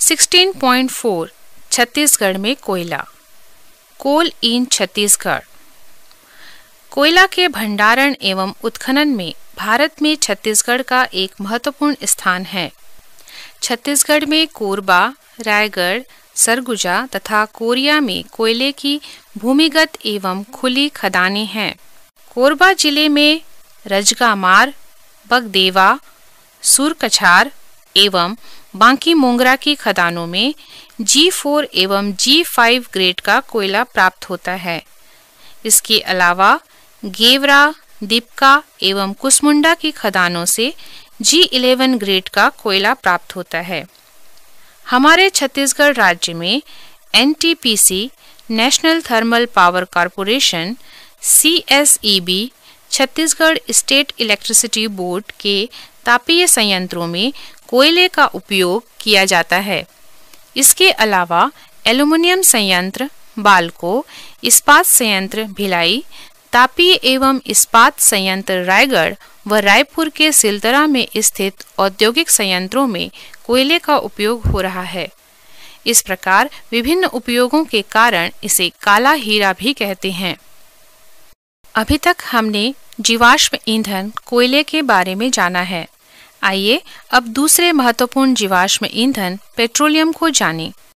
16.4 छत्तीसगढ़ में कोयला कोल इन छत्तीसगढ़ कोयला के भंडारण एवं उत्खनन में भारत में छत्तीसगढ़ का एक महत्वपूर्ण स्थान है छत्तीसगढ़ में कोरबा रायगढ़ सरगुजा तथा कोरिया में कोयले की भूमिगत एवं खुली खदानें हैं कोरबा जिले में रजगामार बगदेवा सुरकछार एवं बांकी मोंगरा की खदानों में G4 एवं G5 ग्रेड का कोयला प्राप्त होता है इसके अलावा गेवरा दीपका एवं कुसमुंडा की खदानों से G11 ग्रेड का कोयला प्राप्त होता है हमारे छत्तीसगढ़ राज्य में N national thermal power corporation C Chhattisgarh state electricity board के तापीय संयंत्रों में कोयले का उपयोग किया जाता है इसके अलावा एल्युमिनियम संयंत्र बालको इस्पात संयंत्र भिलाई तापीय एवं इस्पात संयंत्र रायगढ़ व रायपुर के सिलतरा में स्थित औद्योगिक संयंत्रों में कोयले का उपयोग हो रहा है इस प्रकार विभिन्न उपयोगों के कारण इसे काला हीरा भी कहते हैं अभी तक हमने जीवाश्म ईंधन कोयले के बारे में जाना है आइए अब दूसरे महत्वपूर्ण जीवाश्म ईंधन पेट्रोलियम को जानें।